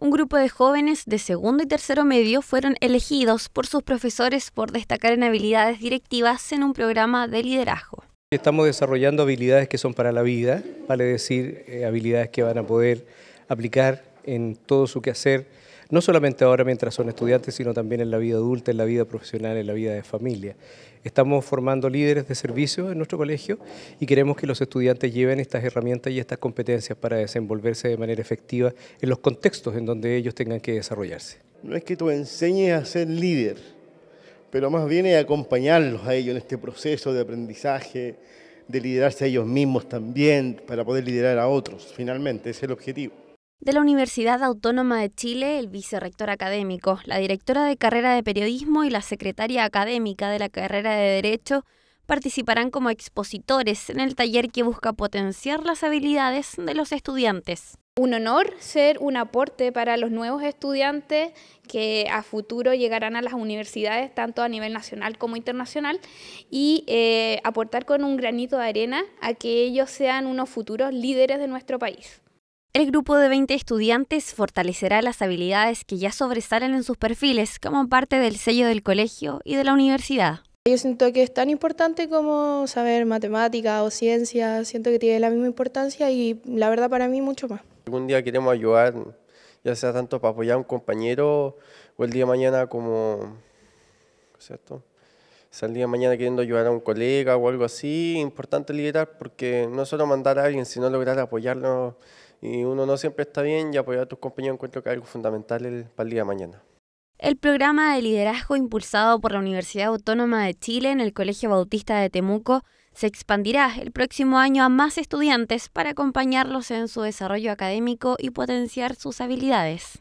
un grupo de jóvenes de segundo y tercero medio fueron elegidos por sus profesores por destacar en habilidades directivas en un programa de liderazgo. Estamos desarrollando habilidades que son para la vida, vale decir, eh, habilidades que van a poder aplicar en todo su quehacer no solamente ahora mientras son estudiantes, sino también en la vida adulta, en la vida profesional, en la vida de familia. Estamos formando líderes de servicio en nuestro colegio y queremos que los estudiantes lleven estas herramientas y estas competencias para desenvolverse de manera efectiva en los contextos en donde ellos tengan que desarrollarse. No es que tú enseñes a ser líder, pero más bien acompañarlos a ellos en este proceso de aprendizaje, de liderarse a ellos mismos también, para poder liderar a otros, finalmente, ese es el objetivo. De la Universidad Autónoma de Chile, el vicerrector académico, la directora de carrera de periodismo y la secretaria académica de la carrera de Derecho participarán como expositores en el taller que busca potenciar las habilidades de los estudiantes. Un honor ser un aporte para los nuevos estudiantes que a futuro llegarán a las universidades, tanto a nivel nacional como internacional, y eh, aportar con un granito de arena a que ellos sean unos futuros líderes de nuestro país. El grupo de 20 estudiantes fortalecerá las habilidades que ya sobresalen en sus perfiles como parte del sello del colegio y de la universidad. Yo siento que es tan importante como saber matemáticas o ciencias, siento que tiene la misma importancia y la verdad para mí mucho más. Algún día queremos ayudar, ya sea tanto para apoyar a un compañero o el día de mañana como, ¿cierto? O sea, el día de mañana queriendo ayudar a un colega o algo así, importante liderar porque no solo mandar a alguien, sino lograr apoyarlo y uno no siempre está bien y apoyar a tus compañeros encuentro que es algo fundamental para el día de mañana. El programa de liderazgo impulsado por la Universidad Autónoma de Chile en el Colegio Bautista de Temuco se expandirá el próximo año a más estudiantes para acompañarlos en su desarrollo académico y potenciar sus habilidades.